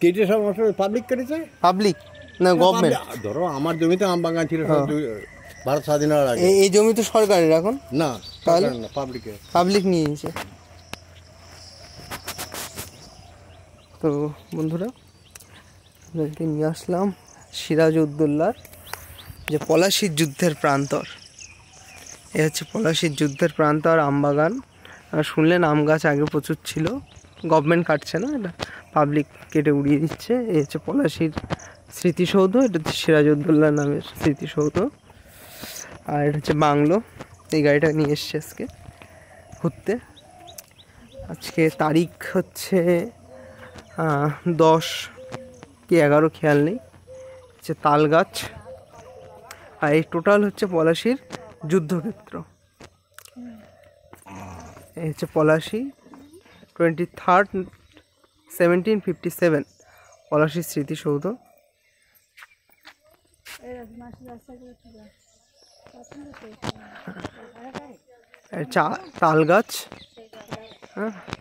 কেটে সব পাবলিক কেটেছে পাবলিক না গভর্নমেন্ট ধরো আমার জমিতে আম বাগান ছিল হ্যাঁ। ভারত স্বাধীন হওয়ার আগে এই জমি তো সরকারের এখন না তাহলে পাবলিকের পাবলিক নিয়ে নিয়েছে তো বন্ধুরা আপনাদেরকে নিয়ে আসলাম সিরাজ উদ্দোল্লার যে পলাশির যুদ্ধের প্রান্তর এ হচ্ছে পলাশির যুদ্ধের প্রান্তর আমবাগান শুনলেন আম গাছ আগে প্রচুর ছিল গভর্নমেন্ট কাটছে না এটা পাবলিক কেটে উড়িয়ে দিচ্ছে এ হচ্ছে পলাশির স্মৃতিসৌধ এটা হচ্ছে সিরাজউদ্দৌল্লা নামের স্মৃতিসৌধ আর এটা হচ্ছে বাংলো এই গাড়িটা নিয়ে এসছে আজকে ঘুরতে আজকে তারিখ হচ্ছে দশ কি এগারো খেয়াল নেই হচ্ছে তাল গাছ আর এই টোটাল হচ্ছে পলাশির যুদ্ধক্ষেত্র এই হচ্ছে Palashi twenty third seventeen fifty seven পলাশির স্মৃতিসৌধ চা তাল গাছ হ্যাঁ